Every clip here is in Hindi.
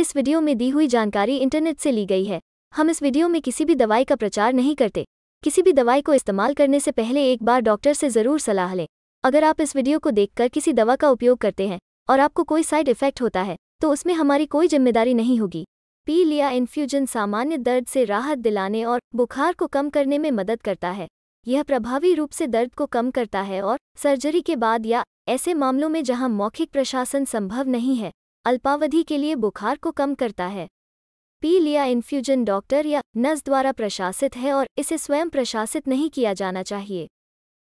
इस वीडियो में दी हुई जानकारी इंटरनेट से ली गई है हम इस वीडियो में किसी भी दवाई का प्रचार नहीं करते किसी भी दवाई को इस्तेमाल करने से पहले एक बार डॉक्टर से ज़रूर सलाह लें अगर आप इस वीडियो को देखकर किसी दवा का उपयोग करते हैं और आपको कोई साइड इफेक्ट होता है तो उसमें हमारी कोई जिम्मेदारी नहीं होगी पी लिया इन्फ्यूजन सामान्य दर्द से राहत दिलाने और बुखार को कम करने में मदद करता है यह प्रभावी रूप से दर्द को कम करता है और सर्जरी के बाद या ऐसे मामलों में जहां मौखिक प्रशासन संभव नहीं है अल्पावधि के लिए बुखार को कम करता है पी लिया इन्फ्यूजन डॉक्टर या नर्स द्वारा प्रशासित है और इसे स्वयं प्रशासित नहीं किया जाना चाहिए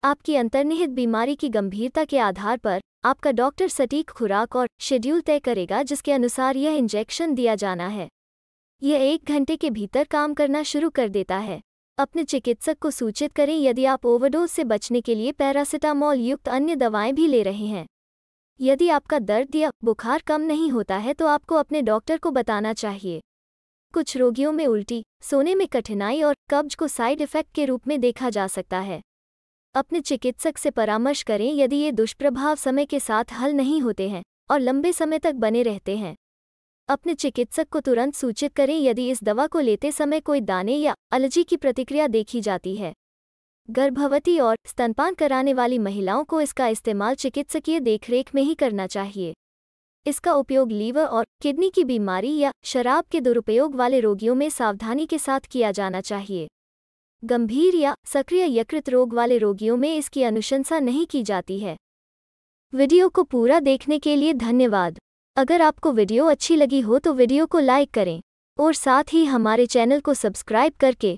आपकी अंतर्निहित बीमारी की गंभीरता के आधार पर आपका डॉक्टर सटीक खुराक और शेड्यूल तय करेगा जिसके अनुसार यह इंजेक्शन दिया जाना है यह एक घंटे के भीतर काम करना शुरू कर देता है अपने चिकित्सक को सूचित करें यदि आप ओवरडोज से बचने के लिए पैरासिटामॉल युक्त अन्य दवाएं भी ले रहे हैं यदि आपका दर्द या बुखार कम नहीं होता है तो आपको अपने डॉक्टर को बताना चाहिए कुछ रोगियों में उल्टी सोने में कठिनाई और कब्ज को साइड इफेक्ट के रूप में देखा जा सकता है अपने चिकित्सक से परामर्श करें यदि ये दुष्प्रभाव समय के साथ हल नहीं होते हैं और लंबे समय तक बने रहते हैं अपने चिकित्सक को तुरंत सूचित करें यदि इस दवा को लेते समय कोई दाने या अलर्जी की प्रतिक्रिया देखी जाती है गर्भवती और स्तनपान कराने वाली महिलाओं को इसका इस्तेमाल चिकित्सकीय देखरेख में ही करना चाहिए इसका उपयोग लीवर और किडनी की बीमारी या शराब के दुरुपयोग वाले रोगियों में सावधानी के साथ किया जाना चाहिए गंभीर या सक्रिय यकृत रोग वाले रोगियों में इसकी अनुशंसा नहीं की जाती है वीडियो को पूरा देखने के लिए धन्यवाद अगर आपको वीडियो अच्छी लगी हो तो वीडियो को लाइक करें और साथ ही हमारे चैनल को सब्सक्राइब करके